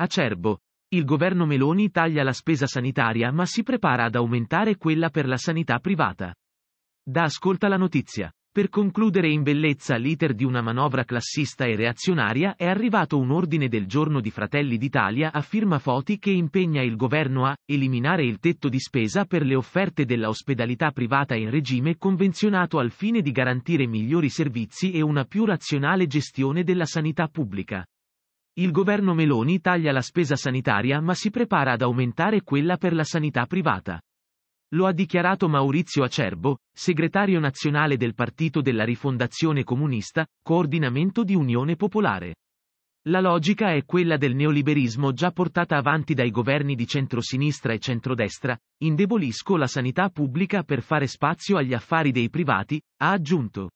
Acerbo. Il governo Meloni taglia la spesa sanitaria ma si prepara ad aumentare quella per la sanità privata. Da ascolta la notizia. Per concludere in bellezza l'iter di una manovra classista e reazionaria è arrivato un ordine del giorno di Fratelli d'Italia a firma Foti che impegna il governo a eliminare il tetto di spesa per le offerte dell'ospedalità privata in regime convenzionato al fine di garantire migliori servizi e una più razionale gestione della sanità pubblica. Il governo Meloni taglia la spesa sanitaria ma si prepara ad aumentare quella per la sanità privata. Lo ha dichiarato Maurizio Acerbo, segretario nazionale del Partito della Rifondazione Comunista, coordinamento di Unione Popolare. La logica è quella del neoliberismo già portata avanti dai governi di centrosinistra e centrodestra, indebolisco la sanità pubblica per fare spazio agli affari dei privati, ha aggiunto.